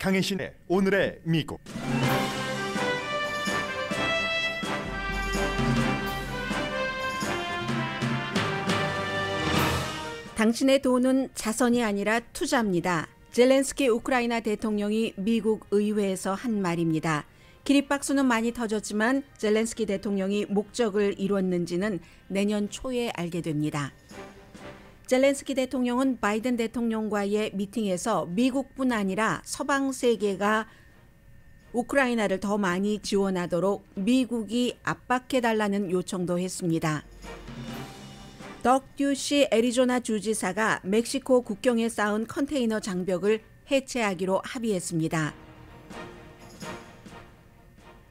강혜신의 오늘의 미국 당신의 돈은 자선이 아니라 투자입니다. 젤렌스키 우크라이나 대통령이 미국 의회에서 한 말입니다. 기립박수는 많이 터졌지만 젤렌스키 대통령이 목적을 이뤘는지는 내년 초에 알게 됩니다. 젤렌스키 대통령은 바이든 대통령과의 미팅에서 미국뿐 아니라 서방 세계가 우크라이나를 더 많이 지원하도록 미국이 압박해달라는 요청도 했습니다. 덕듀시 애리조나 주지사가 멕시코 국경에 쌓은 컨테이너 장벽을 해체하기로 합의했습니다.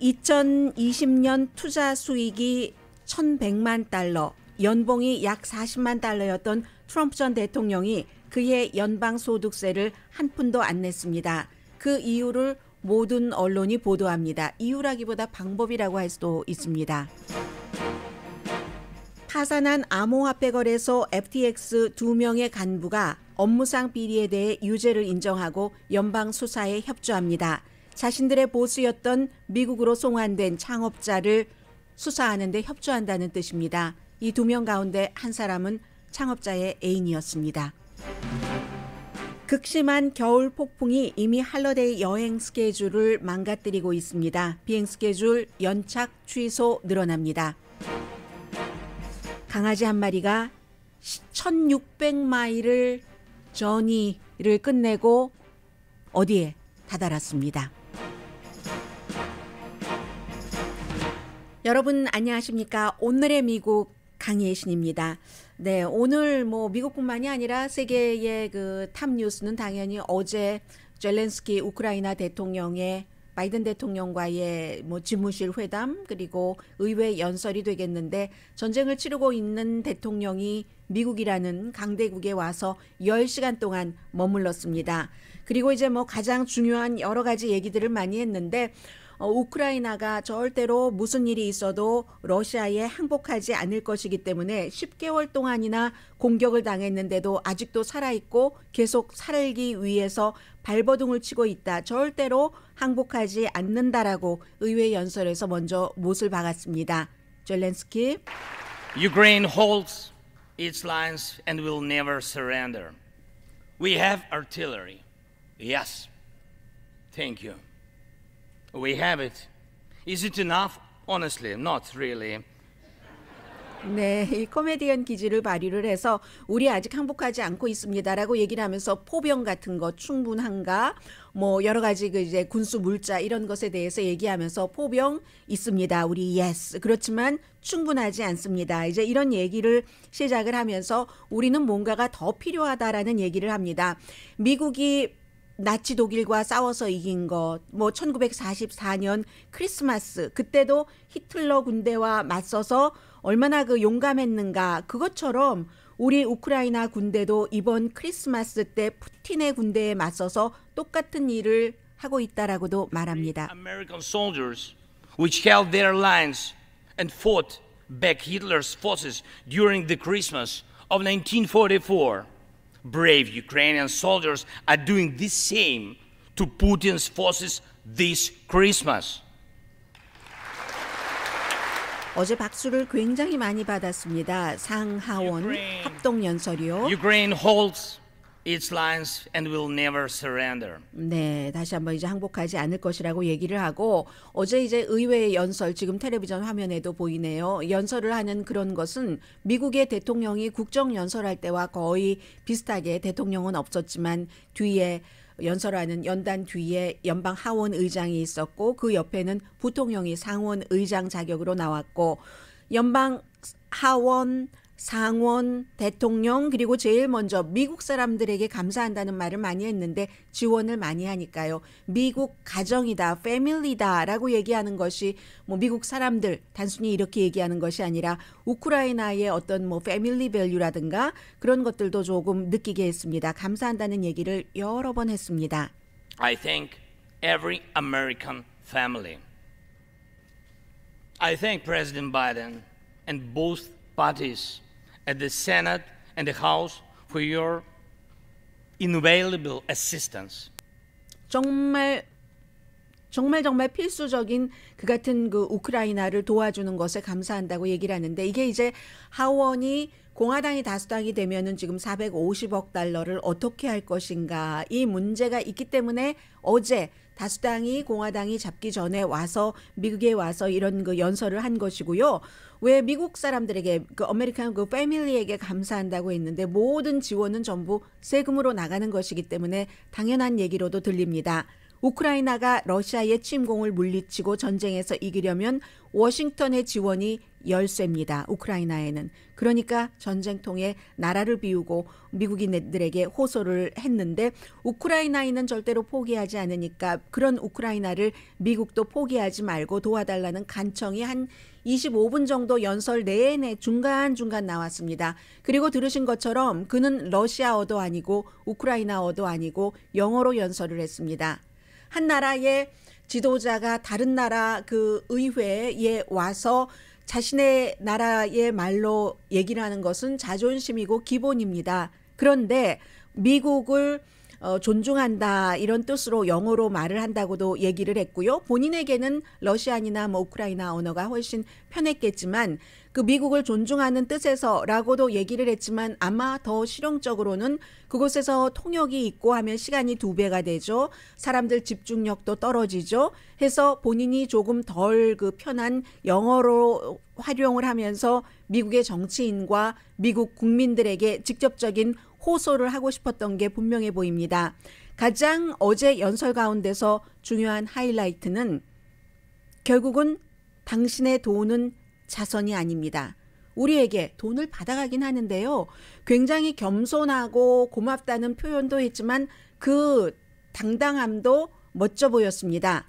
2020년 투자 수익이 1,100만 달러, 연봉이 약 40만 달러였던 트럼프 전 대통령이 그해 연방 소득세를 한 푼도 안 냈습니다. 그 이유를 모든 언론이 보도합니다. 이유라기보다 방법이라고 할 수도 있습니다. 파산한 암호화폐 거래소 FTX 두 명의 간부가 업무상 비리에 대해 유죄를 인정하고 연방 수사에 협조합니다. 자신들의 보수였던 미국으로 송환된 창업자를 수사하는 데 협조한다는 뜻입니다. 이두명 가운데 한 사람은 창업자의 애인이었습니다. 극심한 겨울 폭풍이 이미 할러데이 여행 스케줄을 망가뜨리고 있습니다. 비행 스케줄 연착 취소 늘어납니다. 강아지 한 마리가 1600마일을 전이를 끝내고 어디에 다다랐습니다. 여러분 안녕하십니까? 오늘의 미국 강희애 신입니다. 네, 오늘 뭐 미국뿐만이 아니라 세계의 그 탑 뉴스는 당연히 어제 젤렌스키 우크라이나 대통령의 바이든 대통령과의 뭐 집무실 회담 그리고 의회 연설이 되겠는데 전쟁을 치르고 있는 대통령이 미국이라는 강대국에 와서 10시간 동안 머물렀습니다. 그리고 이제 뭐 가장 중요한 여러 가지 얘기들을 많이 했는데 어, 우크라이나가 절대로 무슨 일이 있어도 러시아에 항복하지 않을 것이기 때문에 10개월 동안이나 공격을 당했는데도 아직도 살아있고 계속 살기 위해서 발버둥을 치고 있다. 절대로 항복하지 않는다라고 의회 연설에서 먼저 못을 박았습니다. 젤렌스키 Ukraine holds its lines and will never surrender. We have artillery. Yes. Thank you. We have it. Is it enough? Honestly, not really. 네, 이 코미디언 기질을 발휘를 해서 우리 아직 항복하지 않고 있습니다라고 얘기를 하면서 포병 같은 거 충분한가 뭐 여러 가지 그 이제 군수 물자 이런 것에 대해서 얘기하면서 포병 있습니다. 우리 yes. 그렇지만 충분하지 않습니다. 이제 이런 얘기를 시작을 하면서 우리는 뭔가가 더 필요하다라는 얘기를 합니다. 미국이 나치 독일과 싸워서 이긴 것, 뭐 1944년 크리스마스 그때도 히틀러 군대와 맞서서 얼마나 그 용감했는가 그것처럼 우리 우크라이나 군대도 이번 크리스마스 때 푸틴의 군대에 맞서서 똑같은 일을 하고 있다라고도 말합니다. American soldiers which held their lines and fought back Hitler's forces during the Christmas of 1944. Brave Ukrainian soldiers are doing the same to Putin's forces this Christmas. 어제 박수를 굉장히 많이 받았습니다. 상하원 합동 연설이요. Ukraine holds its lines and will never surrender. 네, 다시 한번 이제 항복하지 않을 것이라고 얘기를 하고 어제 이제 의회 연설 지금 텔레비전 화면에도 보이네요. 연설을 하는 그런 것은 미국의 대통령이 국정 연설할 때와 거의 비슷하게 대통령은 없었지만 뒤에 연설하는 연단 뒤에 연방 하원 의장이 있었고 그 옆에는 부통령이 상원 의장 자격으로 나왔고 연방 하원 상원, 대통령, 그리고 제일 먼저 미국 사람들에게 감사한다는 말을 많이 했는데 지원을 많이 하니까요. 미국 가정이다, 패밀리다 라고 얘기하는 것이 뭐 미국 사람들 단순히 이렇게 얘기하는 것이 아니라 우크라이나의 어떤 뭐 패밀리 밸류라든가 그런 것들도 조금 느끼게 했습니다. 감사한다는 얘기를 여러 번 했습니다. I think every American family. I think President Biden and both parties at the Senate and the House for your invaluable assistance. 정말 정말 필수적인 그 같은 그 우크라이나를 도와주는 것에 감사한다고 얘기를 하는데 이게 이제 하원이 공화당이 다수당이 되면은 지금 450억 달러를 어떻게 할 것인가 이 문제가 있기 때문에 어제 다수당이 공화당이 잡기 전에 와서 미국에 와서 이런 그 연설을 한 것이고요. 왜 미국 사람들에게 그 아메리칸 그 패밀리에게 감사한다고 했는데 모든 지원은 전부 세금으로 나가는 것이기 때문에 당연한 얘기로도 들립니다. 우크라이나가 러시아의 침공을 물리치고 전쟁에서 이기려면 워싱턴의 지원이 열쇠입니다. 우크라이나에는. 그러니까 전쟁통에 나라를 비우고 미국인들에게 호소를 했는데 우크라이나인은 절대로 포기하지 않으니까 그런 우크라이나를 미국도 포기하지 말고 도와달라는 간청이 한 25분 정도 연설 내내 중간중간 나왔습니다. 그리고 들으신 것처럼 그는 러시아어도 아니고 우크라이나어도 아니고 영어로 연설을 했습니다. 한 나라의 지도자가 다른 나라 그 의회에 와서 자신의 나라의 말로 얘기를 하는 것은 자존심이고 기본입니다. 그런데 미국을 어, 존중한다 이런 뜻으로 영어로 말을 한다고도 얘기를 했고요. 본인에게는 러시안이나 뭐 우크라이나 언어가 훨씬 편했겠지만 그 미국을 존중하는 뜻에서라고도 얘기를 했지만 아마 더 실용적으로는 그곳에서 통역이 있고 하면 시간이 두 배가 되죠. 사람들 집중력도 떨어지죠. 해서 본인이 조금 덜 그 편한 영어로 활용을 하면서 미국의 정치인과 미국 국민들에게 직접적인 호소를 하고 싶었던 게 분명해 보입니다. 가장 어제 연설 가운데서 중요한 하이라이트는 결국은 당신의 돈은 자선이 아닙니다. 우리에게 돈을 받아가긴 하는데요. 굉장히 겸손하고 고맙다는 표현도 했지만 그 당당함도 멋져 보였습니다.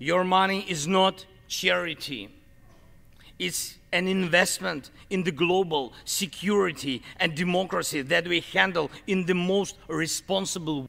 Your money is not charity. It's an investment in the global security and democracy that we handle in the most responsible.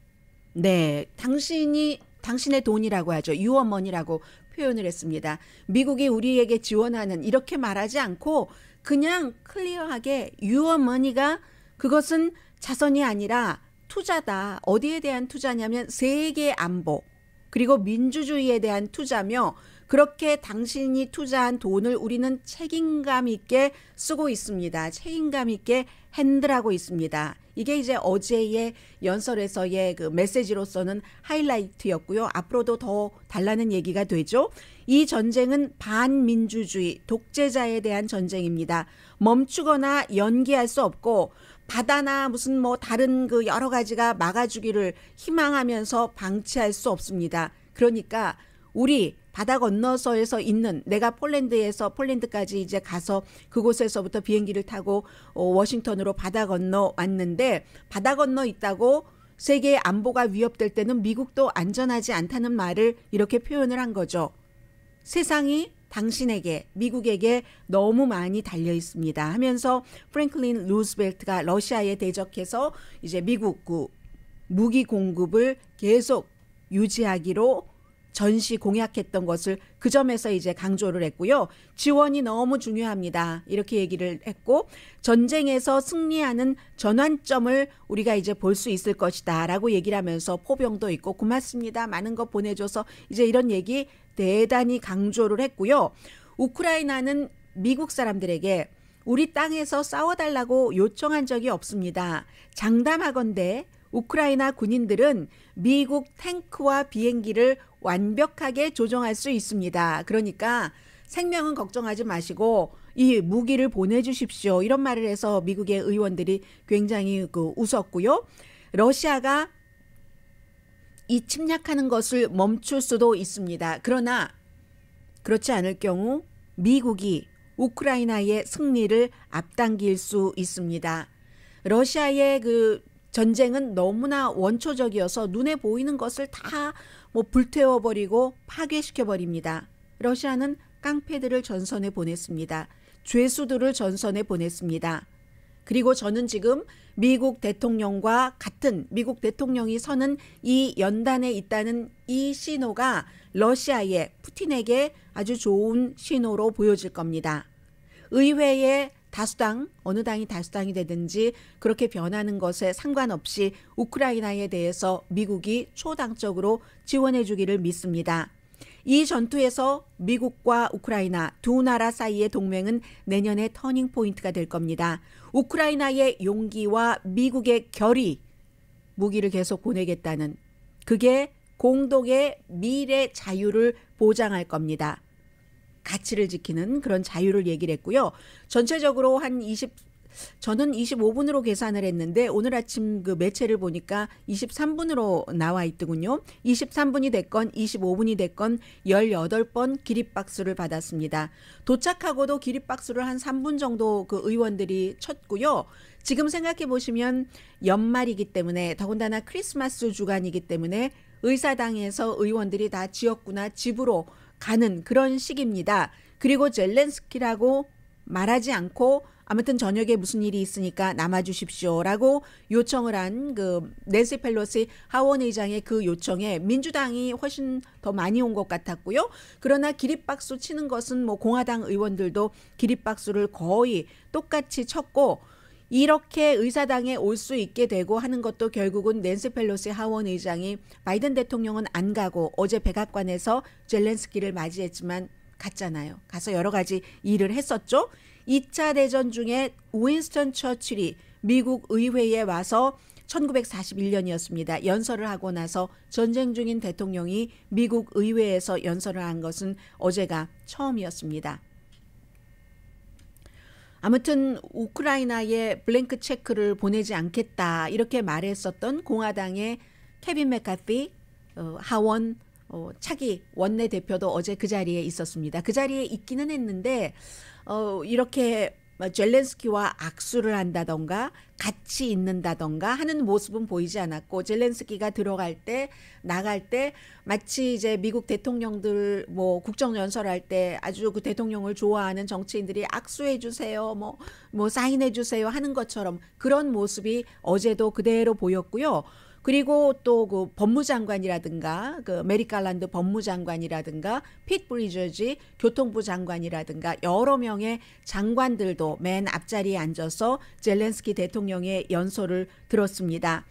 네, 당신이 당신의 돈이라고 하죠. 유어머니라고 표현을 했습니다. 미국이 우리에게 지원하는 이렇게 말하지 않고 그냥 클리어하게 유어머니가 그것은 자선이 아니라 투자다. 어디에 대한 투자냐면 세계 안보 그리고 민주주의에 대한 투자며 그렇게 당신이 투자한 돈을 우리는 책임감 있게 쓰고 있습니다. 책임감 있게 핸들하고 있습니다. 이게 이제 어제의 연설에서의 그 메시지로서는 하이라이트였고요. 앞으로도 더 달라는 얘기가 되죠. 이 전쟁은 반민주주의, 독재자에 대한 전쟁입니다. 멈추거나 연기할 수 없고 바다나 무슨 뭐 다른 그 여러 가지가 막아주기를 희망하면서 방치할 수 없습니다. 그러니까 우리 바다 건너서에서 있는 내가 폴란드에서 폴란드까지 이제 가서 그곳에서부터 비행기를 타고 어, 워싱턴으로 바다 건너 왔는데 바다 건너 있다고 세계의 안보가 위협될 때는 미국도 안전하지 않다는 말을 이렇게 표현을 한 거죠. 세상이 당신에게 미국에게 너무 많이 달려 있습니다 하면서 프랭클린 루스벨트가 러시아에 대적해서 이제 미국 그 무기 공급을 계속 유지하기로 전시 공약했던 것을 그 점에서 이제 강조를 했고요. 지원이 너무 중요합니다. 이렇게 얘기를 했고 전쟁에서 승리하는 전환점을 우리가 이제 볼 수 있을 것이다라고 얘기를 하면서 포병도 있고 고맙습니다. 많은 거 보내줘서 이제 이런 얘기 대단히 강조를 했고요. 우크라이나는 미국 사람들에게 우리 땅에서 싸워달라고 요청한 적이 없습니다. 장담하건대 우크라이나 군인들은 미국 탱크와 비행기를 완벽하게 조정할 수 있습니다. 그러니까 생명은 걱정하지 마시고 이 무기를 보내주십시오. 이런 말을 해서 미국의 의원들이 굉장히 그 웃었고요. 러시아가 이 침략하는 것을 멈출 수도 있습니다. 그러나 그렇지 않을 경우 미국이 우크라이나의 승리를 앞당길 수 있습니다. 러시아의 그 전쟁은 너무나 원초적이어서 눈에 보이는 것을 다 뭐 불태워버리고 파괴시켜버립니다. 러시아는 깡패들을 전선에 보냈습니다. 죄수들을 전선에 보냈습니다. 그리고 저는 지금 미국 대통령과 같은 미국 대통령이 서는 이 연단에 있다는 이 신호가 러시아의 푸틴에게 아주 좋은 신호로 보여질 겁니다. 의회에 다수당 어느 당이 다수당이 되든지 그렇게 변하는 것에 상관없이 우크라이나에 대해서 미국이 초당적으로 지원해 주기를 믿습니다. 이 전투에서 미국과 우크라이나 두 나라 사이의 동맹은 내년에 터닝 포인트가 될 겁니다. 우크라이나의 용기와 미국의 결의 무기를 계속 보내겠다는 그게 공동의 미래 자유를 보장할 겁니다. 가치를 지키는 그런 자유를 얘기를 했고요. 전체적으로 한 20, 저는 25분으로 계산을 했는데 오늘 아침 그 매체를 보니까 23분으로 나와 있더군요. 23분이 됐건 25분이 됐건 18번 기립박수를 받았습니다. 도착하고도 기립박수를 한 3분 정도 그 의원들이 쳤고요. 지금 생각해 보시면 연말이기 때문에 더군다나 크리스마스 주간이기 때문에 의사당에서 의원들이 다 지역구나 집으로 가는 그런 식입니다 그리고 젤렌스키라고 말하지 않고 아무튼 저녁에 무슨 일이 있으니까 남아주십시오라고 요청을 한그 낸시 펠로시 하원의장의 그 요청에 민주당이 훨씬 더 많이 온 것 같았고요. 그러나 기립박수 치는 것은 뭐 공화당 의원들도 기립박수를 거의 똑같이 쳤고 이렇게 의사당에 올 수 있게 되고 하는 것도 결국은 낸스 펠로시 하원 의장이 바이든 대통령은 안 가고 어제 백악관에서 젤렌스키를 맞이했지만 갔잖아요. 가서 여러 가지 일을 했었죠. 2차 대전 중에 우인스턴 처칠이 미국 의회에 와서 1941년이었습니다. 연설을 하고 나서 전쟁 중인 대통령이 미국 의회에서 연설을 한 것은 어제가 처음이었습니다. 아무튼 우크라이나에 블랭크 체크를 보내지 않겠다 이렇게 말했었던 공화당의 케빈 맥카피 어, 하원 어, 차기 원내 대표도 어제 그 자리에 있었습니다. 그 자리에 있기는 했는데 어, 이렇게 뭐 젤렌스키와 악수를 한다던가 같이 있는다던가 하는 모습은 보이지 않았고 젤렌스키가 들어갈 때 나갈 때 마치 이제 미국 대통령들 뭐 국정 연설할 때 아주 그 대통령을 좋아하는 정치인들이 악수해 주세요. 뭐뭐 뭐 사인해 주세요 하는 것처럼 그런 모습이 어제도 그대로 보였고요. 그리고 또 그 법무장관이라든가 그 메리 칼란드 법무장관이라든가 핏 브리저지 교통부 장관이라든가 여러 명의 장관들도 맨 앞자리에 앉아서 젤렌스키 대통령의 연설을 들었습니다.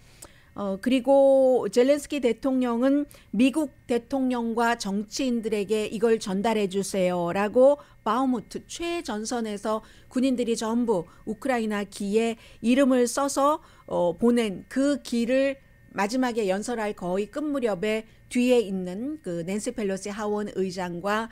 어, 그리고 젤렌스키 대통령은 미국 대통령과 정치인들에게 이걸 전달해 주세요라고 바우무트 최전선에서 군인들이 전부 우크라이나 기에 이름을 써서 어, 보낸 그 기를 마지막에 연설할 거의 끝 무렵에 뒤에 있는 그 낸시 펠로시 하원 의장과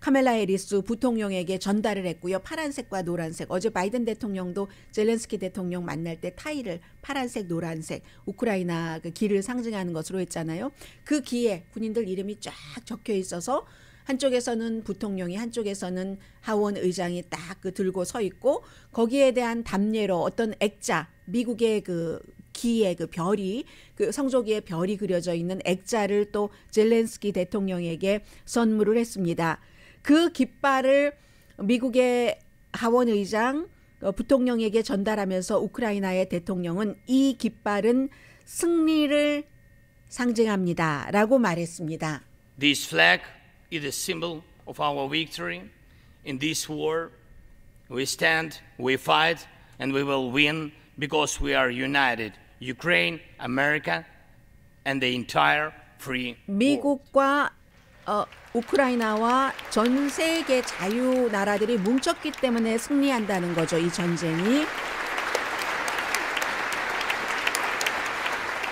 카멜라 해리스 부통령에게 전달을 했고요. 파란색과 노란색. 어제 바이든 대통령도 젤렌스키 대통령 만날 때 타이를 파란색, 노란색, 우크라이나 그 길을 상징하는 것으로 했잖아요. 그 기에 군인들 이름이 쫙 적혀 있어서 한쪽에서는 부통령이 한쪽에서는 하원 의장이 딱 그 들고 서 있고 거기에 대한 담례로 어떤 액자 미국의 그 기의 그 별이 그성조기에 별이 그려져 있는 액자를 또 젤렌스키 대통령에게 선물을 했습니다. 그 깃발을 미국의 하원 의장 어, 부통령에게 전달하면서 우크라이나의 대통령은 이 깃발은 승리를 상징합니다라고 말했습니다. This flag is a symbol of our victory in this war. We stand, we fight, and we will win because we are united. Ukraine, America, and the entire free 미국과 어, 우크라이나와 전 세계 자유 나라들이 뭉쳤기 때문에 승리한다는 거죠. 이 전쟁이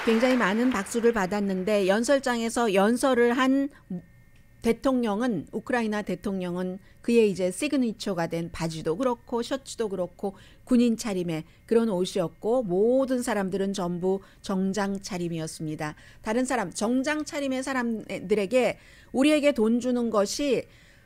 굉장히 많은 박수를 받았는데 연설장에서 연설을 한 대통령은 우크라이나 대통령은 그의 이제 시그니처가 된 바지도 그렇고 셔츠도 그렇고 군인 차림의 그런 옷이었고 모든 사람들은 전부 정장 차림이었습니다. 다른 사람 정장 차림의 사람들에게 우리에게 돈 주는 것이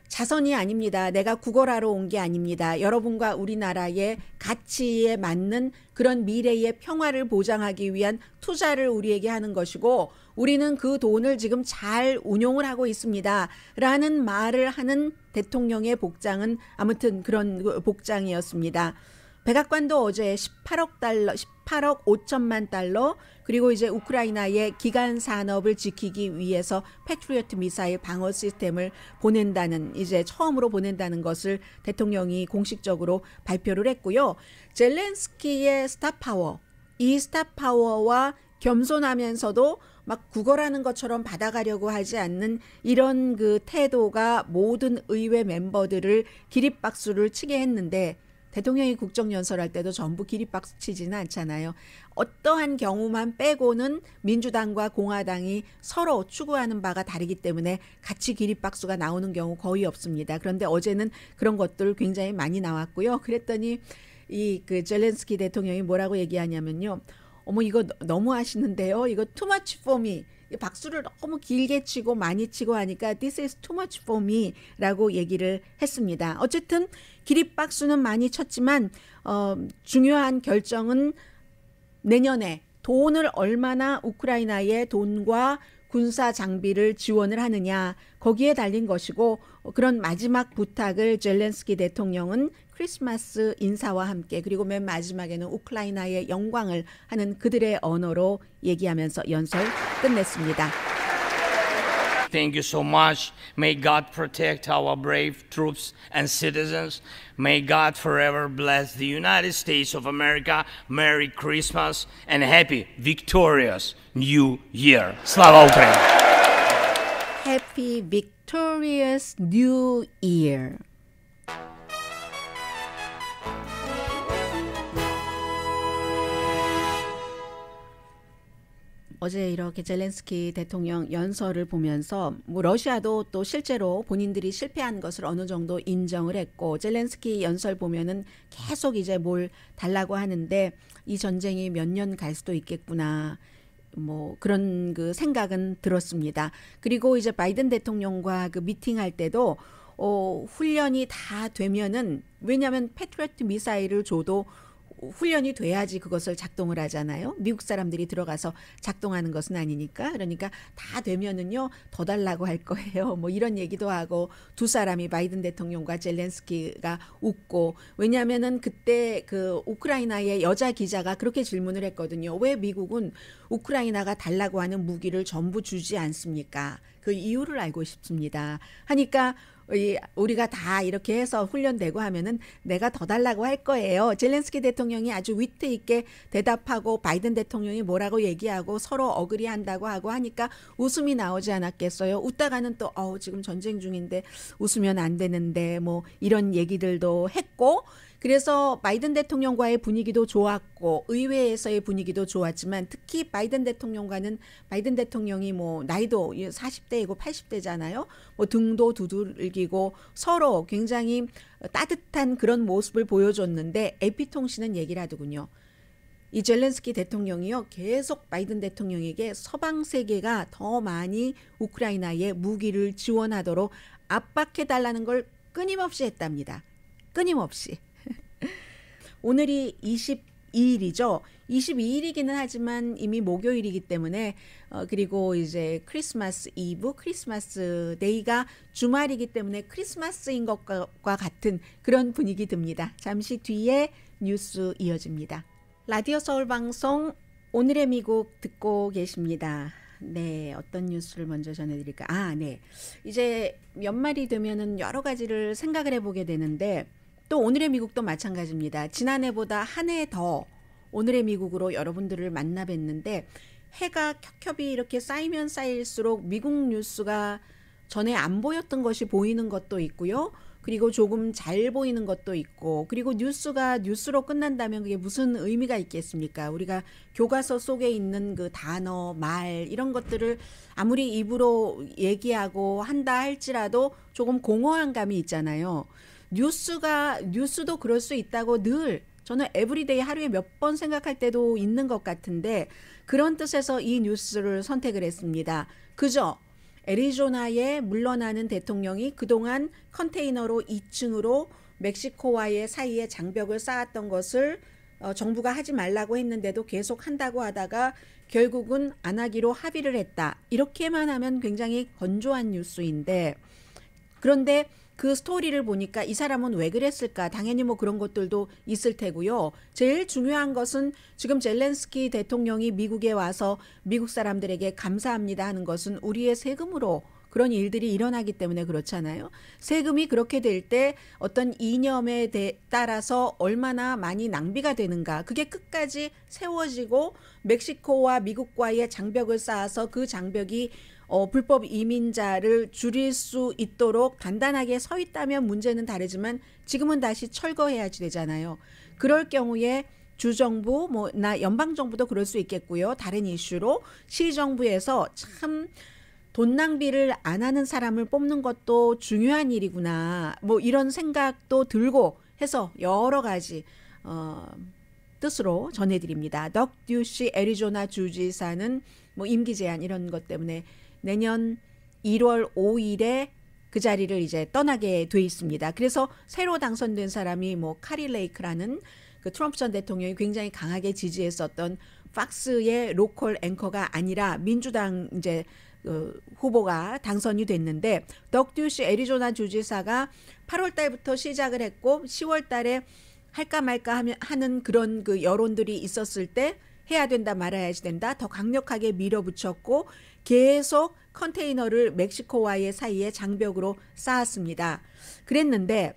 자선이 아닙니다. 내가 구걸하러 온 게 아닙니다. 여러분과 우리나라의 가치에 맞는 그런 미래의 평화를 보장하기 위한 투자를 우리에게 하는 것이고 우리는 그 돈을 지금 잘 운용을 하고 있습니다. 라는 말을 하는 대통령의 복장은 아무튼 그런 그 복장이었습니다. 백악관도 어제 18억 달러, 18억 5천만 달러, 그리고 이제 우크라이나의 기간 산업을 지키기 위해서 패트리어트 미사일 방어 시스템을 보낸다는, 이제 처음으로 보낸다는 것을 대통령이 공식적으로 발표를 했고요. 젤렌스키의 스타파워, 이 스타파워와 겸손하면서도 막 구걸하는 것처럼 받아가려고 하지 않는 이런 그 태도가 모든 의회 멤버들을 기립박수를 치게 했는데 대통령이 국정연설할 때도 전부 기립박수 치지는 않잖아요. 어떠한 경우만 빼고는 민주당과 공화당이 서로 추구하는 바가 다르기 때문에 같이 기립박수가 나오는 경우 거의 없습니다. 그런데 어제는 그런 것들 굉장히 많이 나왔고요. 그랬더니 이 그 젤렌스키 대통령이 뭐라고 얘기하냐면요. 어머 이거 너무 하시는데요. 이거 too much for me. 박수를 너무 길게 치고 많이 치고 하니까 this is too much for me 라고 얘기를 했습니다. 어쨌든 기립박수는 많이 쳤지만 어, 중요한 결정은 내년에 돈을 얼마나 우크라이나의 돈과 군사 장비를 지원을 하느냐 거기에 달린 것이고 어, 그런 마지막 부탁을 젤렌스키 대통령은 크리스마스 인사와 함께 그리고 맨 마지막에는 우크라이나의 영광을 하는 그들의 언어로 얘기하면서 연설 끝냈습니다. Thank you so much. May God protect our brave troops and citizens. May God forever bless the United States of America. Merry Christmas and happy, victorious New Year. Slava Ukraine! Happy, victorious New Year. 어제 이렇게 젤렌스키 대통령 연설을 보면서 뭐 러시아도 또 실제로 본인들이 실패한 것을 어느 정도 인정을 했고 젤렌스키 연설 보면은 계속 이제 뭘 달라고 하는데 이 전쟁이 몇 년 갈 수도 있겠구나. 뭐 그런 그 생각은 들었습니다. 그리고 이제 바이든 대통령과 그 미팅할 때도 어 훈련이 다 되면은 왜냐하면 패트리트 미사일을 줘도 훈련이 돼야지 그것을 작동을 하잖아요. 미국 사람들이 들어가서 작동하는 것은 아니니까. 그러니까 다 되면은요, 더 달라고 할 거예요. 뭐 이런 얘기도 하고 두 사람이 바이든 대통령과 젤렌스키가 웃고 왜냐면은 그때 그 우크라이나의 여자 기자가 그렇게 질문을 했거든요. 왜 미국은 우크라이나가 달라고 하는 무기를 전부 주지 않습니까? 그 이유를 알고 싶습니다. 하니까 우리가 다 이렇게 해서 훈련되고 하면은 내가 더 달라고 할 거예요. 젤렌스키 대통령이 아주 위트 있게 대답하고 바이든 대통령이 뭐라고 얘기하고 서로 어그리한다고 하고 하니까 웃음이 나오지 않았겠어요. 웃다가는 또 어우 지금 전쟁 중인데 웃으면 안 되는데 뭐 이런 얘기들도 했고 그래서 바이든 대통령과의 분위기도 좋았고 의회에서의 분위기도 좋았지만 특히 바이든 대통령과는 바이든 대통령이 뭐 나이도 40대이고 80대잖아요. 뭐 등도 두들기고 서로 굉장히 따뜻한 그런 모습을 보여줬는데 에피통신은 얘기를 하더군요. 이 젤렌스키 대통령이요 계속 바이든 대통령에게 서방 세계가 더 많이 우크라이나에 무기를 지원하도록 압박해 달라는 걸 끊임없이 했답니다. 끊임없이. 오늘이 22일이죠. 22일이기는 하지만 이미 목요일이기 때문에 어, 그리고 이제 크리스마스 이브, 크리스마스 데이가 주말이기 때문에 크리스마스인 것과 같은 그런 분위기 듭니다. 잠시 뒤에 뉴스 이어집니다. 라디오 서울 방송 오늘의 미국 듣고 계십니다. 네, 어떤 뉴스를 먼저 전해드릴까? 아, 네. 이제 연말이 되면은 여러 가지를 생각을 해보게 되는데 또 오늘의 미국도 마찬가지입니다. 지난해보다 한 해 더 오늘의 미국으로 여러분들을 만나 뵀는데 해가 켜켜이 이렇게 쌓이면 쌓일수록 미국 뉴스가 전에 안 보였던 것이 보이는 것도 있고요. 그리고 조금 잘 보이는 것도 있고, 그리고 뉴스가 뉴스로 끝난다면 그게 무슨 의미가 있겠습니까? 우리가 교과서 속에 있는 그 단어, 말, 이런 것들을 아무리 입으로 얘기하고 한다 할지라도 조금 공허한 감이 있잖아요. 뉴스가 뉴스도 그럴 수 있다고 늘 저는 에브리데이 하루에 몇 번 생각할 때도 있는 것 같은데 그런 뜻에서 이 뉴스를 선택을 했습니다. 그저 애리조나에 물러나는 대통령이 그동안 컨테이너로 2층으로 멕시코와의 사이에 장벽을 쌓았던 것을 어, 정부가 하지 말라고 했는데도 계속 한다고 하다가 결국은 안 하기로 합의를 했다. 이렇게만 하면 굉장히 건조한 뉴스인데 그런데 그 스토리를 보니까 이 사람은 왜 그랬을까? 당연히 뭐 그런 것들도 있을 테고요. 제일 중요한 것은 지금 젤렌스키 대통령이 미국에 와서 미국 사람들에게 감사합니다 하는 것은 우리의 세금으로 그런 일들이 일어나기 때문에 그렇잖아요. 세금이 그렇게 될 때 어떤 이념에 따라서 얼마나 많이 낭비가 되는가. 그게 끝까지 세워지고 멕시코와 미국과의 장벽을 쌓아서 그 장벽이 어, 불법 이민자를 줄일 수 있도록 간단하게 서 있다면 문제는 다르지만 지금은 다시 철거해야지 되잖아요. 그럴 경우에 주정부 뭐 나 연방 정부도 그럴 수 있겠고요. 다른 이슈로 시 정부에서 참 돈 낭비를 안 하는 사람을 뽑는 것도 중요한 일이구나. 뭐 이런 생각도 들고 해서 여러 가지 어 뜻으로 전해드립니다. 덕듀시 애리조나 주지사는 뭐 임기 제한 이런 것 때문에 내년 1월 5일에 그 자리를 이제 떠나게 돼 있습니다. 그래서 새로 당선된 사람이 뭐카릴 레이크라는 그 트럼프 전 대통령이 굉장히 강하게 지지했었던 팍스의 로컬 앵커가 아니라 민주당 이제 그 후보가 당선이 됐는데 덕듀시 애리조나 주지사가 8월 달부터 시작을 했고 10월 달에 할까 말까 하는 그런 그 여론들이 있었을 때 해야 된다 말아야지 된다 더 강력하게 밀어붙였고 계속 컨테이너를 멕시코와의 사이에 장벽으로 쌓았습니다. 그랬는데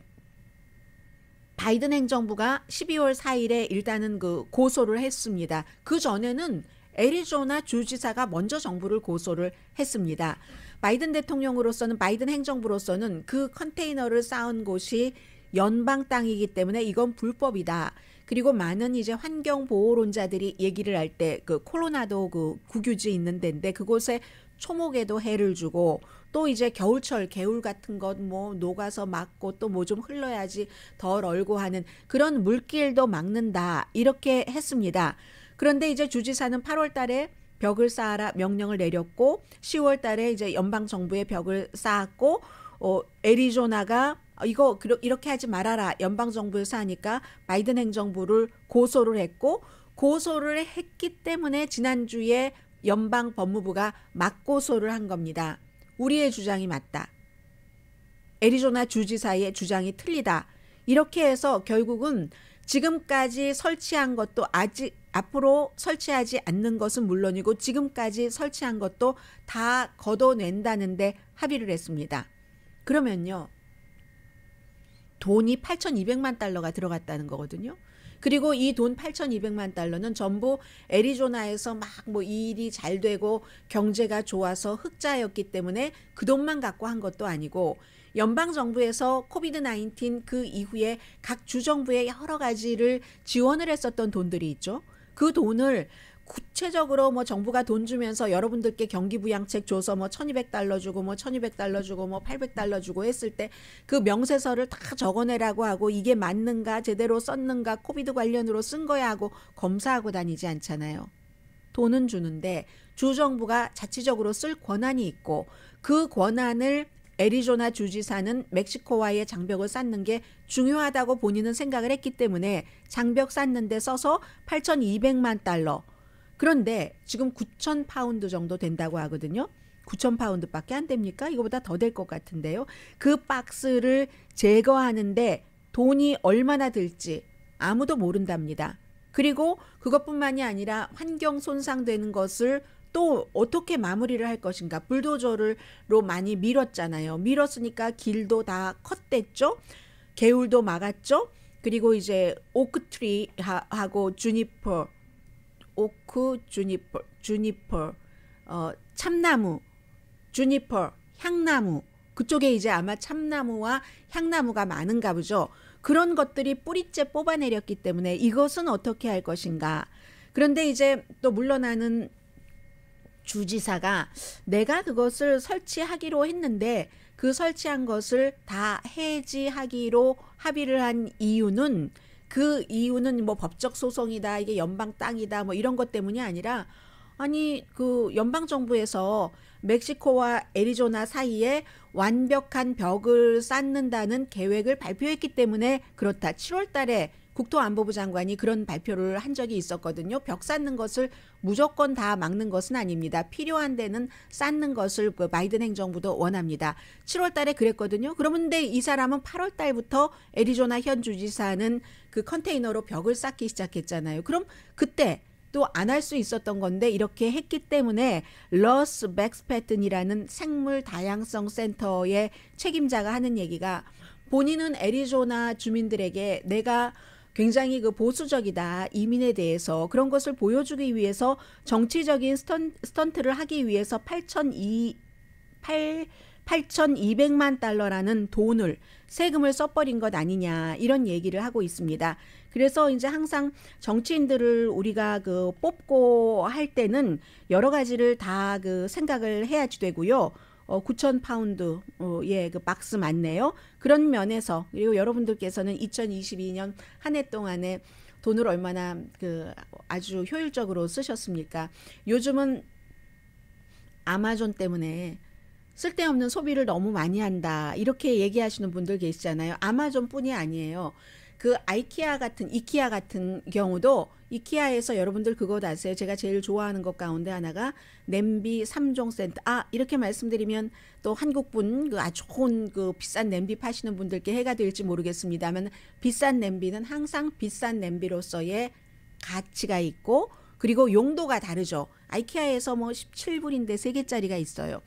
바이든 행정부가 12월 4일에 일단은 그 고소를 했습니다. 그 전에는 애리조나 주지사가 먼저 정부를 고소를 했습니다. 바이든 대통령으로서는 바이든 행정부로서는 그 컨테이너를 쌓은 곳이 연방 땅이기 때문에 이건 불법이다. 그리고 많은 이제 환경 보호론자들이 얘기를 할 때 그 코로나도 그 국유지 있는 데인데 그곳에 초목에도 해를 주고 또 이제 겨울철 개울 같은 것 뭐 녹아서 막고 또 뭐 좀 흘러야지 덜 얼고 하는 그런 물길도 막는다 이렇게 했습니다. 그런데 이제 주지사는 8월 달에 벽을 쌓아라 명령을 내렸고 10월 달에 이제 연방 정부의 벽을 쌓았고 어 애리조나가 어, 이거 이렇게 하지 말아라 연방 정부에서 하니까 바이든 행정부를 고소를 했고 고소를 했기 때문에 지난주에 연방 법무부가 맞고소를 한 겁니다. 우리의 주장이 맞다. 애리조나 주지사의 주장이 틀리다. 이렇게 해서 결국은 지금까지 설치한 것도 아직 앞으로 설치하지 않는 것은 물론이고 지금까지 설치한 것도 다 걷어낸다는데 합의를 했습니다. 그러면요. 돈이 8,200만 달러가 들어갔다는 거거든요. 그리고 이 돈 8,200만 달러는 전부 애리조나에서 막 뭐 일이 잘 되고 경제가 좋아서 흑자였기 때문에 그 돈만 갖고 한 것도 아니고 연방 정부에서 코비드 19그 이후에 각 주정부의 여러 가지를 지원을 했었던 돈들이 있죠. 그 돈을 구체적으로 뭐 정부가 돈 주면서 여러분들께 경기 부양책 줘서 뭐2 0 0 달러 주고 뭐2 0 0 달러 주고 뭐0 0 달러 주고 했을 때 그 명세서를 다 적어내라고 하고 이게 맞는가 제대로 썼는가 코비드 관련으로 쓴 거야 하고 검사하고 다니지 않잖아요. 돈은 주는데 주 정부가 자치적으로 쓸 권한이 있고 그 권한을 애리조나 주지사는 멕시코와의 장벽을 쌓는 게 중요하다고 본인은 생각을 했기 때문에 장벽 쌓는 데 써서 8,200만 달러 그런데 지금 9천 파운드 정도 된다고 하거든요. 9천 파운드밖에 안 됩니까? 이거보다 더 될 것 같은데요. 그 박스를 제거하는데 돈이 얼마나 들지 아무도 모른답니다. 그리고 그것뿐만이 아니라 환경 손상되는 것을 또 어떻게 마무리를 할 것인가 불도저를로 많이 밀었잖아요. 밀었으니까 길도 다컸댔죠 개울도 막았죠. 그리고 이제 오크트리하고 주니퍼 오크 주니퍼 주니퍼 어 참나무 주니퍼 향나무 그쪽에 이제 아마 참나무와 향나무가 많은가 보죠. 그런 것들이 뿌리째 뽑아내렸기 때문에 이것은 어떻게 할 것인가. 그런데 이제 또 물러나는 주지사가 내가 그것을 설치하기로 했는데 그 설치한 것을 다 해지하기로 합의를 한 이유는 그 이유는 뭐 법적 소송이다 이게 연방 땅이다 뭐 이런 것 때문이 아니라 아니 그 연방 정부에서 멕시코와 애리조나 사이에 완벽한 벽을 쌓는다는 계획을 발표했기 때문에 그렇다. 7월 달에 국토안보부 장관이 그런 발표를 한 적이 있었거든요. 벽 쌓는 것을 무조건 다 막는 것은 아닙니다. 필요한 데는 쌓는 것을 그 바이든 행정부도 원합니다. 7월 달에 그랬거든요. 그런데 이 사람은 8월 달부터 애리조나 현 주지사는 그 컨테이너로 벽을 쌓기 시작했잖아요. 그럼 그때 또 안 할 수 있었던 건데 이렇게 했기 때문에 러스 백스패튼이라는 생물 다양성 센터의 책임자가 하는 얘기가 본인은 애리조나 주민들에게 내가 굉장히 그 보수적이다 이민에 대해서 그런 것을 보여주기 위해서 정치적인 스턴, 스턴트를 하기 위해서 8,200 8 8 2 0만 달러라는 돈을 세금을 써버린 것 아니냐 이런 얘기를 하고 있습니다. 그래서 이제 항상 정치인들을 우리가 그 뽑고 할 때는 여러 가지를 다 그 생각을 해야지 되고요. 어, 9천 파운드의 어, 예, 그 박스 맞네요. 그런 면에서 그리고 여러분들께서는 2022년 한 해 동안에 돈을 얼마나 그 아주 효율적으로 쓰셨습니까? 요즘은 아마존 때문에 쓸데없는 소비를 너무 많이 한다 이렇게 얘기하시는 분들 계시잖아요. 아마존뿐이 아니에요. 그 아이키아 같은 이키아 같은 경우도 이케아에서 여러분들 그거 아세요? 제가 제일 좋아하는 것 가운데 하나가 냄비 3종 센트 아, 이렇게 말씀드리면 또 한국분 그 아주 좋은 그 비싼 냄비 파시는 분들께 해가 될지 모르겠습니다만 비싼 냄비는 항상 비싼 냄비로서의 가치가 있고 그리고 용도가 다르죠. 아이케아에서뭐 17불인데 3개짜리가 있어요.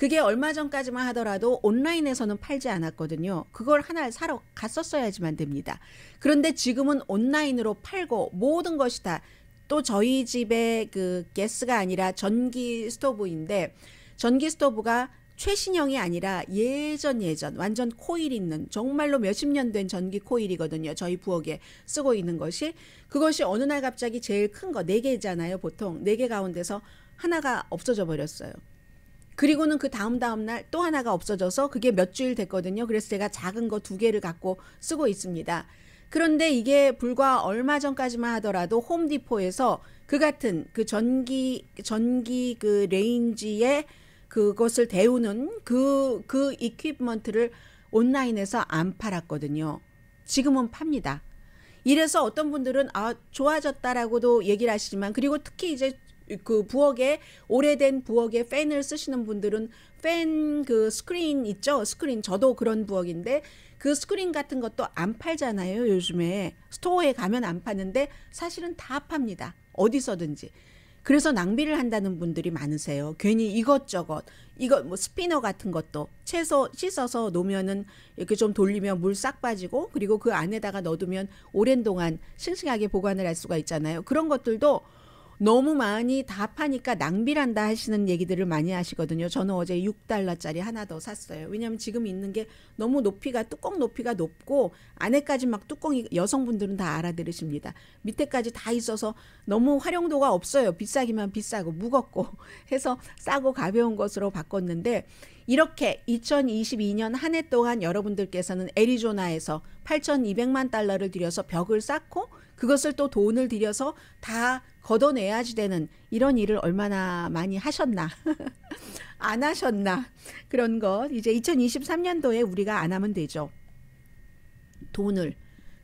그게 얼마 전까지만 하더라도 온라인에서는 팔지 않았거든요. 그걸 하나를 사러 갔었어야지만 됩니다. 그런데 지금은 온라인으로 팔고 모든 것이 다 또 저희 집에 그게스가 아니라 전기 스토브인데 전기 스토브가 최신형이 아니라 예전 예전 완전 코일 있는 정말로 몇십 년 된 전기 코일이거든요. 저희 부엌에 쓰고 있는 것이 그것이 어느 날 갑자기 제일 큰 거 네 개잖아요. 보통 네 개 가운데서 하나가 없어져 버렸어요. 그리고는 그 다음 다음 날 또 하나가 없어져서 그게 몇 주일 됐거든요. 그래서 제가 작은 거 두 개를 갖고 쓰고 있습니다. 그런데 이게 불과 얼마 전까지만 하더라도 홈디포에서 그 같은 그 전기 전기 그 레인지에 그것을 데우는 그 그 이퀴프먼트를 그 온라인에서 안 팔았거든요. 지금은 팝니다. 이래서 어떤 분들은 아 좋아졌다라고도 얘기를 하시지만 그리고 특히 이제 그 부엌에 오래된 부엌에 팬을 쓰시는 분들은 팬 그 스크린 있죠? 스크린 저도 그런 부엌인데 그 스크린 같은 것도 안 팔잖아요, 요즘에. 스토어에 가면 안 파는데 사실은 다 팝니다. 어디서든지. 그래서 낭비를 한다는 분들이 많으세요. 괜히 이것저것 이거 뭐 스피너 같은 것도 채소 씻어서 놓으면은 이렇게 좀 돌리면 물 싹 빠지고 그리고 그 안에다가 넣어두면 오랜 동안 싱싱하게 보관을 할 수가 있잖아요. 그런 것들도 너무 많이 다 파니까 낭비란다 하시는 얘기들을 많이 하시거든요. 저는 어제 6달러짜리 하나 더 샀어요. 왜냐면 지금 있는 게 너무 높이가 뚜껑 높이가 높고 안에까지 막 뚜껑이 여성분들은 다 알아들으십니다. 밑에까지 다 있어서 너무 활용도가 없어요. 비싸기만 비싸고 무겁고 해서 싸고 가벼운 것으로 바꿨는데 이렇게 2022년 한 해 동안 여러분들께서는 애리조나에서 8,200만 달러를 들여서 벽을 쌓고 그것을 또 돈을 들여서 다 걷어내야지 되는 이런 일을 얼마나 많이 하셨나 안 하셨나 그런 것 이제 2023년도에 우리가 안 하면 되죠. 돈을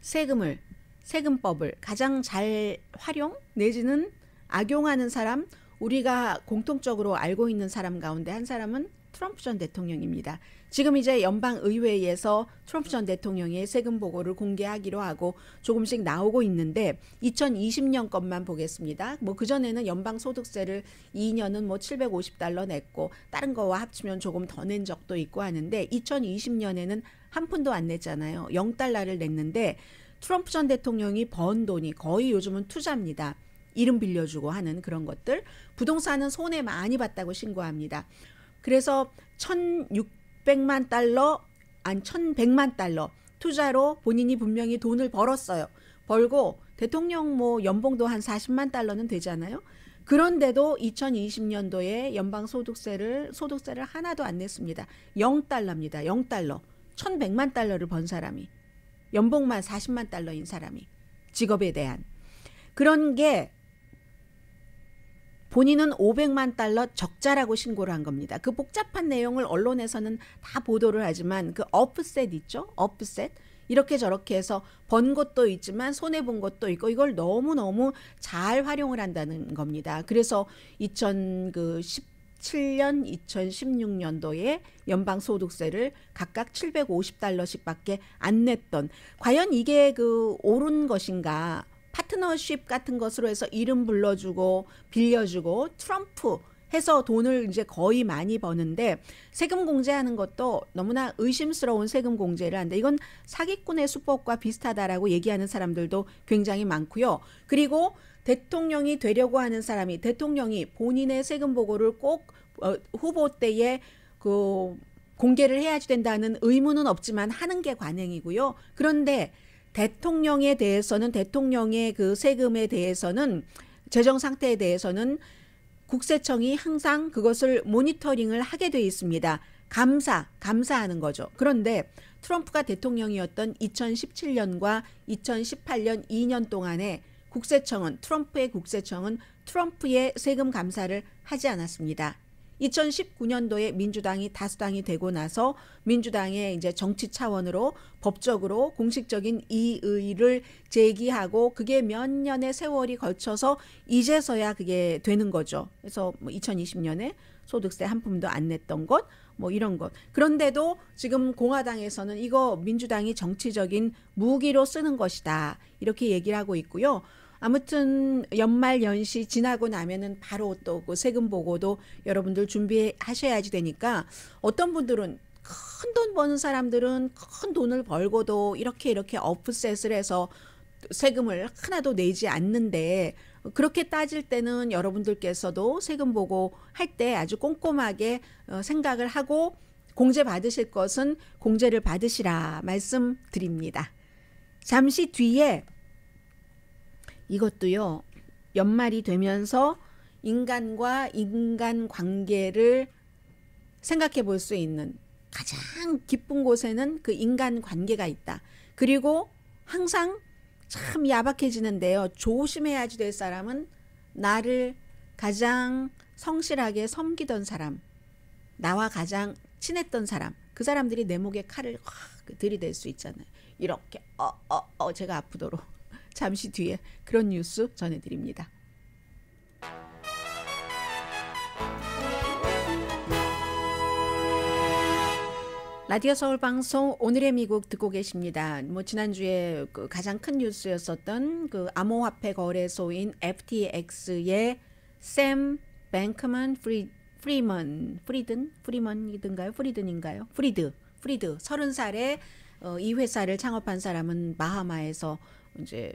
세금을 세금법을 가장 잘 활용 내지는 악용하는 사람 우리가 공통적으로 알고 있는 사람 가운데 한 사람은 트럼프 전 대통령입니다. 지금 이제 연방 의회에서 트럼프 전 대통령의 세금 보고를 공개하기로 하고 조금씩 나오고 있는데 2020년 것만 보겠습니다. 뭐 그전에는 연방 소득세를 2년은 뭐 750달러 냈고 다른 거와 합치면 조금 더 낸 적도 있고 하는데 2020년에는 한 푼도 안 냈잖아요. 0달러를 냈는데 트럼프 전 대통령이 번 돈이 거의 요즘은 투자입니다. 이름 빌려주고 하는 그런 것들 부동산은 손해 많이 봤다고 신고합니다. 그래서 1 6 600만 달러, 안 1100만 달러 투자로 본인이 분명히 돈을 벌었어요. 벌고 대통령 뭐 연봉도 한 40만 달러는 되잖아요. 그런데도 2020년도에 연방 소득세를 소득세를 하나도 안 냈습니다. 0달러입니다. 0달러. 1100만 달러를 번 사람이 연봉만 40만 달러인 사람이 직업에 대한 그런 게 본인은 500만 달러 적자라고 신고를 한 겁니다. 그 복잡한 내용을 언론에서는 다 보도를 하지만 그 업셋 있죠? 업셋. 이렇게 저렇게 해서 번 것도 있지만 손해 본 것도 있고 이걸 너무너무 잘 활용을 한다는 겁니다. 그래서 2017년, 그 2016년도에 연방 소득세를 각각 750달러씩밖에 안 냈던 과연 이게 그 옳은 것인가? 파트너십 같은 것으로 해서 이름 불러주고 빌려주고 트럼프 해서 돈을 이제 거의 많이 버는데 세금 공제하는 것도 너무나 의심스러운 세금 공제를 한다. 이건 사기꾼의 수법과 비슷하다라고 얘기하는 사람들도 굉장히 많고요. 그리고 대통령이 되려고 하는 사람이 대통령이 본인의 세금 보고를 꼭 어, 후보 때에 그 공개를 해야지 된다는 의무는 없지만 하는 게 관행이고요. 그런데 대통령에 대해서는 대통령의 그 세금에 대해서는 재정 상태에 대해서는 국세청이 항상 그것을 모니터링을 하게 돼 있습니다. 감사, 감사하는 거죠. 그런데 트럼프가 대통령이었던 2017년과 2018년 2년 동안에 국세청은 트럼프의 국세청은 트럼프의 세금 감사를 하지 않았습니다. 2019년도에 민주당이 다수당이 되고 나서 민주당의 이제 정치 차원으로 법적으로 공식적인 이의를 제기하고 그게 몇 년의 세월이 걸쳐서 이제서야 그게 되는 거죠. 그래서 뭐 2020년에 소득세 한 푼도 안 냈던 것, 뭐 이런 것. 그런데도 지금 공화당에서는 이거 민주당이 정치적인 무기로 쓰는 것이다. 이렇게 얘기를 하고 있고요. 아무튼 연말 연시 지나고 나면은 바로 또그 세금 보고도 여러분들 준비하셔야지 되니까 어떤 분들은 큰 돈 버는 사람들은 큰 돈을 벌고도 이렇게 이렇게 어프셋을 해서 세금을 하나도 내지 않는데 그렇게 따질 때는 여러분들께서도 세금 보고 할 때 아주 꼼꼼하게 어, 생각을 하고 공제 받으실 것은 공제를 받으시라 말씀드립니다. 잠시 뒤에 이것도요. 연말이 되면서 인간과 인간 관계를 생각해 볼 수 있는 가장 기쁜 곳에는 그 인간 관계가 있다. 그리고 항상 참 야박해지는데요. 조심해야지 될 사람은 나를 가장 성실하게 섬기던 사람, 나와 가장 친했던 사람, 그 사람들이 내 목에 칼을 확 들이댈 수 있잖아요. 이렇게 어 어, 어, 제가 아프도록 잠시 뒤에 그런 뉴스 전해드립니다. 라디오 서울 방송 오늘의 미국 듣고 계십니다. 뭐 지난주에 그 가장 큰 뉴스였었던 그 암호화폐 거래소인 FTX의 샘 뱅크먼 프리 프리먼 프리든 프리먼이든가요? 프리든인가요? 프리드 프리드 30살에 어, 이 회사를 창업한 사람은 마하마에서 이제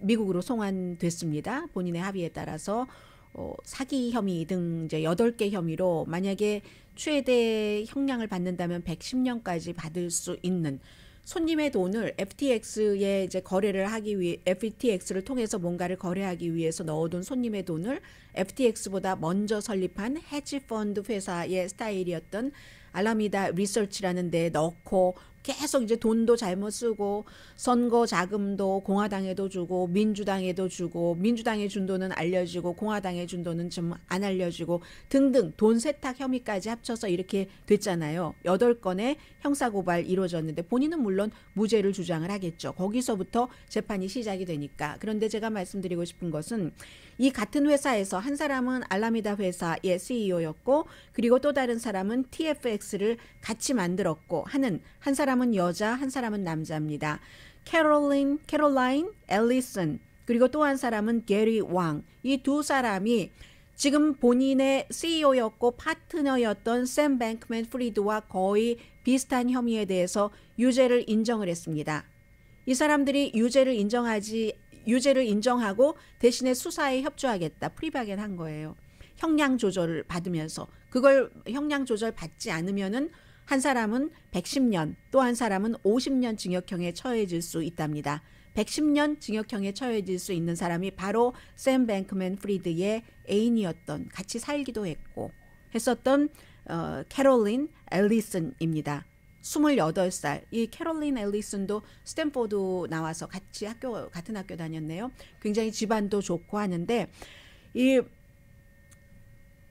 미국으로 송환됐습니다. 본인의 합의에 따라서 어, 사기 혐의 등 이제 여덟 개 혐의로 만약에 최대 형량을 받는다면 110년까지 받을 수 있는 손님의 돈을 FTX에 이제 거래를 하기 위해 FTX를 통해서 뭔가를 거래하기 위해서 넣어둔 손님의 돈을 FTX보다 먼저 설립한 헤지펀드 회사의 스타일이었던 알라미다 리서치라는 데에 넣고 계속 이제 돈도 잘못 쓰고 선거 자금도 공화당에도 주고 민주당에도 주고 민주당에 준 돈은 알려지고 공화당에 준 돈은 좀 안 알려지고 등등 돈 세탁 혐의까지 합쳐서 이렇게 됐잖아요. 여덟 건의 형사 고발 이루어졌는데 본인은 물론 무죄를 주장을 하겠죠. 거기서부터 재판이 시작이 되니까. 그런데 제가 말씀드리고 싶은 것은 이 같은 회사에서 한 사람은 알라미다 회사의 CEO였고 그리고 또 다른 사람은 TFX를 같이 만들었고 하는 한 사람 사람은 여자, 한 사람은 남자입니다. 캐롤린, 캐롤라인, 앨리슨, 그리고 또 한 사람은 게리 왕. 이 두 사람이 지금 본인의 CEO였고 파트너였던 샘 뱅크맨 프리드와 거의 비슷한 혐의에 대해서 유죄를 인정을 했습니다. 이 사람들이 유죄를 인정하지 유죄를 인정하고 대신에 수사에 협조하겠다 프리바겐 한 거예요. 형량 조절을 받으면서 그걸 형량 조절 받지 않으면은 한 사람은 110년, 또 한 사람은 50년 징역형에 처해질 수 있답니다. 110년 징역형에 처해질 수 있는 사람이 바로 샘 뱅크맨 프리드의 애인이었던 같이 살기도 했고 했었던 어, 캐롤린 앨리슨입니다. 28살. 이 캐롤린 앨리슨도 스탠포드 나와서 같이 학교 같은 학교 다녔네요. 굉장히 집안도 좋고 하는데 이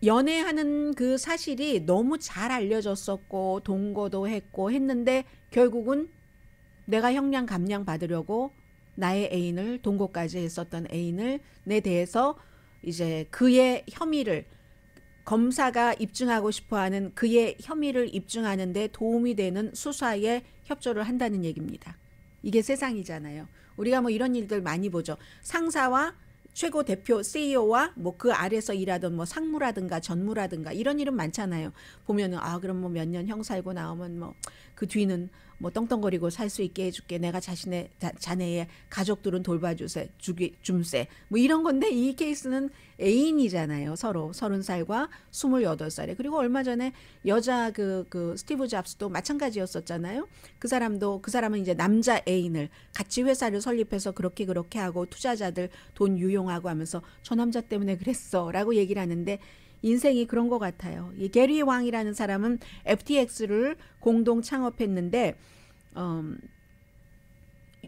연애하는 그 사실이 너무 잘 알려졌었고 동거도 했고 했는데 결국은 내가 형량 감량 받으려고 나의 애인을 동거까지 했었던 애인을 내 대해서 이제 그의 혐의를 검사가 입증하고 싶어하는 그의 혐의를 입증하는데 도움이 되는 수사에 협조를 한다는 얘기입니다. 이게 세상이잖아요. 우리가 뭐 이런 일들 많이 보죠. 상사와 최고 대표 CEO와 뭐 그 아래서 일하던 뭐 상무라든가 전무라든가 이런 이름 많잖아요. 보면은 아 그럼 뭐몇 년 형 살고 나오면 뭐 그 뒤는 뭐 떵떵거리고 살 수 있게 해줄게 내가 자신의 자, 자네의 가족들은 돌봐주세 주기 줌세 뭐 이런 건데 이 케이스는 애인이잖아요 서로 서른 살과 스물여덟 살에 그리고 얼마 전에 여자 그그 그 스티브 잡스도 마찬가지였었잖아요 그 사람도 그 사람은 이제 남자 애인을 같이 회사를 설립해서 그렇게 그렇게 하고 투자자들 돈 유용하고 하면서 저 남자 때문에 그랬어라고 얘기를 하는데 인생이 그런 것 같아요. 이 게리 왕이라는 사람은 FTX를 공동 창업했는데 음,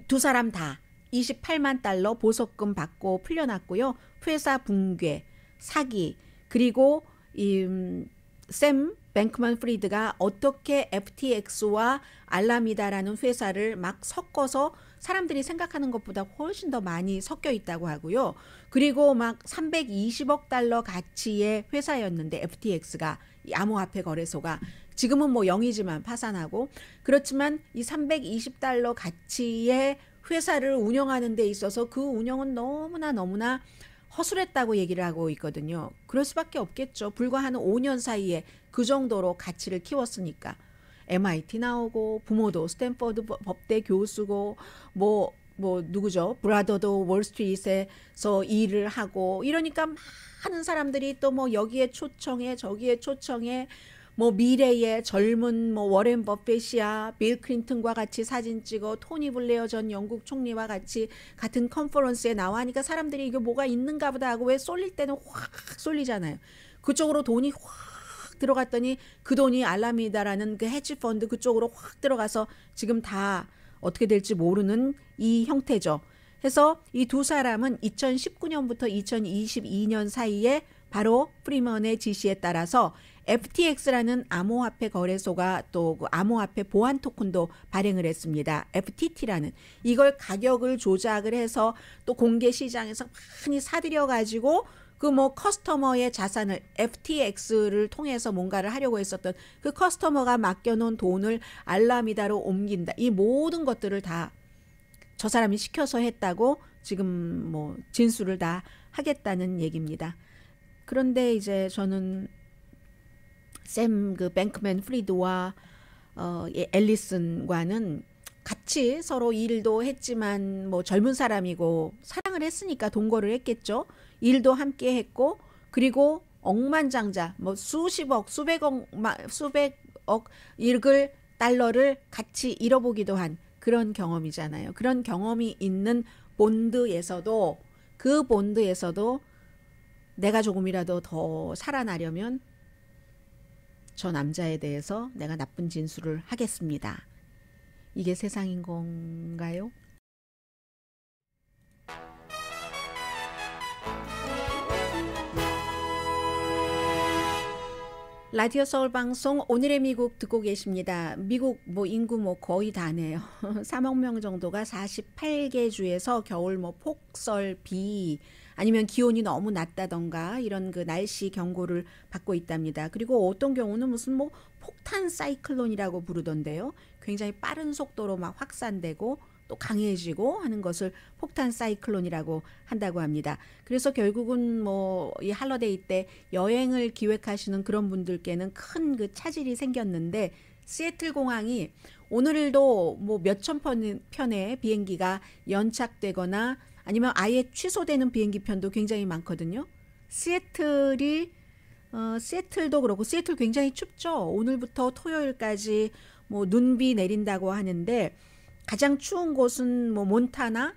두 사람 다 28만 달러 보석금 받고 풀려났고요. 회사 붕괴, 사기, 그리고 이샘 음, 뱅크먼 프리드가 어떻게 FTX와 알라미다라는 회사를 막 섞어서 사람들이 생각하는 것보다 훨씬 더 많이 섞여 있다고 하고요. 그리고 막 320억 달러 가치의 회사였는데 FTX가 이 암호화폐 거래소가 지금은 뭐 0이지만 파산하고 그렇지만 이 320달러 가치의 회사를 운영하는 데 있어서 그 운영은 너무나 너무나 허술했다고 얘기를 하고 있거든요. 그럴 수밖에 없겠죠. 불과 한 5년 사이에 그 정도로 가치를 키웠으니까. MIT 나오고 부모도 스탠퍼드 법대 교수고 뭐뭐 누구죠? 브라더도 월스트리트에서 일을 하고 이러니까 많은 사람들이 또 뭐 여기에 초청해 저기에 초청해 뭐 미래의 젊은 뭐 워렌 버핏이야 빌 클린턴과 같이 사진 찍어 토니 블레어 전 영국 총리와 같이 같은 컨퍼런스에 나와 하니까 사람들이 이게 뭐가 있는가 보다 하고 왜 쏠릴 때는 확 쏠리잖아요. 그쪽으로 돈이 확 들어갔더니 그 돈이 알라미다라는 그 헤지 펀드 그쪽으로 확 들어가서 지금 다 어떻게 될지 모르는 이 형태죠. 해서 이 두 사람은 2019년부터 2022년 사이에 바로 프리먼의 지시에 따라서 FTX라는 암호화폐 거래소가 또그 암호화폐 보안 토큰도 발행을 했습니다. FTT라는 이걸 가격을 조작을 해서 또 공개 시장에서 많이 사들여 가지고 그뭐 커스터머의 자산을 FTX를 통해서 뭔가를 하려고 했었던 그 커스터머가 맡겨놓은 돈을 알라미다로 옮긴다. 이 모든 것들을 다 저 사람이 시켜서 했다고 지금 뭐 진술을 다 하겠다는 얘기입니다. 그런데 이제 저는 샘 그 뱅크맨 프리드와 어, 예, 앨리슨과는 같이 서로 일도 했지만 뭐 젊은 사람이고 사랑을 했으니까 동거를 했겠죠. 일도 함께 했고 그리고 억만장자 뭐 수십억 수백억 수백억 일을 달러를 같이 잃어보기도 한 그런 경험이잖아요. 그런 경험이 있는 본드에서도 그 본드에서도 내가 조금이라도 더 살아나려면 저 남자에 대해서 내가 나쁜 진술을 하겠습니다. 이게 세상인 건가요? 라디오 서울 방송 오늘의 미국 듣고 계십니다. 미국 뭐 인구 뭐 거의 다네요. 3억 명 정도가 48개 주에서 겨울 뭐 폭설, 비 아니면 기온이 너무 낮다던가 이런 그 날씨 경고를 받고 있답니다. 그리고 어떤 경우는 무슨 뭐 폭탄 사이클론이라고 부르던데요. 굉장히 빠른 속도로 막 확산되고 또 강해지고 하는 것을 폭탄 사이클론이라고 한다고 합니다. 그래서 결국은 뭐 이 할러데이 때 여행을 기획하시는 그런 분들께는 큰 그 차질이 생겼는데 시애틀 공항이 오늘도 뭐 몇천 편의 비행기가 연착되거나 아니면 아예 취소되는 비행기 편도 굉장히 많거든요. 시애틀이 어, 시애틀도 그렇고 시애틀 굉장히 춥죠. 오늘부터 토요일까지 뭐 눈비 내린다고 하는데 가장 추운 곳은 뭐 몬타나,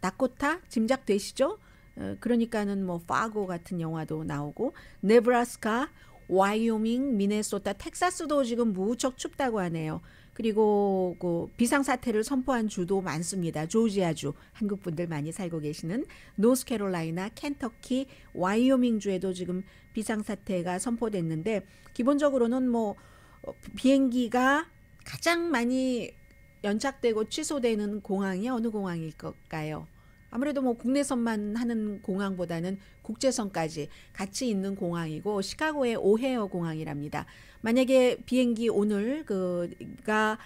다코타 짐작되시죠? 어, 그러니까는 뭐 파고 같은 영화도 나오고 네브라스카, 와이오밍, 미네소타, 텍사스도 지금 무척 춥다고 하네요. 그리고 그 비상사태를 선포한 주도 많습니다. 조지아주 한국 분들 많이 살고 계시는 노스캐롤라이나, 켄터키, 와이오밍 주에도 지금 비상사태가 선포됐는데 기본적으로는 뭐 어, 비행기가 가장 많이 연착되고 취소되는 공항이 어느 공항일 것까요 아무래도 뭐 국내선만 하는 공항보다는 국제선까지 같이 있는 공항이고 시카고의 오헤어 공항이랍니다. 만약에 비행기 오늘 그가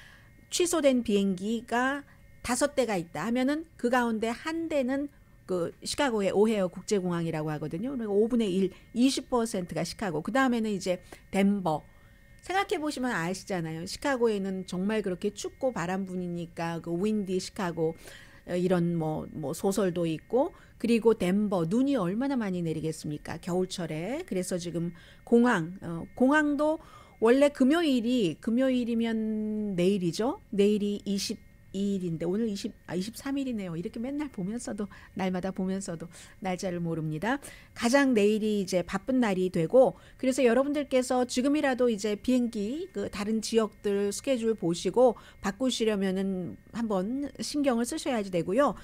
취소된 비행기가 다섯 대가 있다 하면은 그 가운데 한 대는 그 시카고의 오헤어 국제공항이라고 하거든요. 그러니 5분의 1, 20%가 시카고. 그 다음에는 이제 덴버, 생각해 보시면 아시잖아요. 시카고에는 정말 그렇게 춥고 바람 부니까 그 윈디 시카고 어, 이런 뭐, 뭐 소설도 있고 그리고 덴버 눈이 얼마나 많이 내리겠습니까? 겨울철에 그래서 지금 공항 어, 공항도 원래 금요일이 금요일이면 내일이죠. 내일이 20 22일인데 오늘 20, 아, 23일이네요. 이렇게 맨날 보면서도 날마다 보면서도 날짜를 모릅니다. 가장 내일이 이제 바쁜 날이 되고 그래서 여러분들께서 지금이라도 이제 비행기 그 다른 지역들 스케줄 보시고 바꾸시려면은 한번 신경을 쓰셔야지 되고요.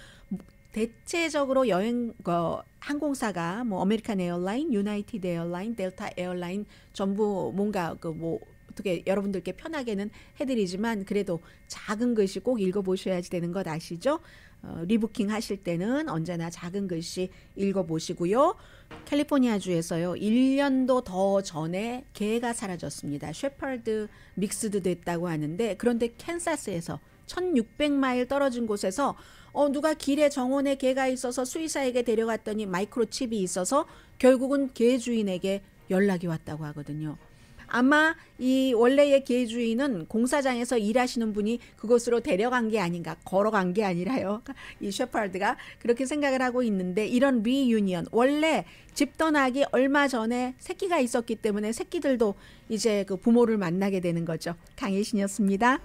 대체적으로 여행 거 그 항공사가 뭐 아메리칸 에어라인, 유나이티드 에어라인, 델타 에어라인 전부 뭔가 그뭐 어떻게 여러분들께 편하게는 해드리지만 그래도 작은 글씨 꼭 읽어보셔야지 되는 것 아시죠? 어, 리부킹 하실 때는 언제나 작은 글씨 읽어보시고요. 캘리포니아주에서요. 1년도 더 전에 개가 사라졌습니다. 셰퍼드 믹스드 됐다고 하는데 그런데 캔사스에서 1600마일 떨어진 곳에서 어, 누가 길에 정원에 개가 있어서 수의사에게 데려갔더니 마이크로칩이 있어서 결국은 개 주인에게 연락이 왔다고 하거든요. 아마 이 원래의 개주인은 공사장에서 일하시는 분이 그곳으로 데려간 게 아닌가 걸어간 게 아니라요. 그러니까 이 셰퍼드가 그렇게 생각을 하고 있는데 이런 리유니언 원래 집 떠나기 얼마 전에 새끼가 있었기 때문에 새끼들도 이제 그 부모를 만나게 되는 거죠. 강혜신이었습니다.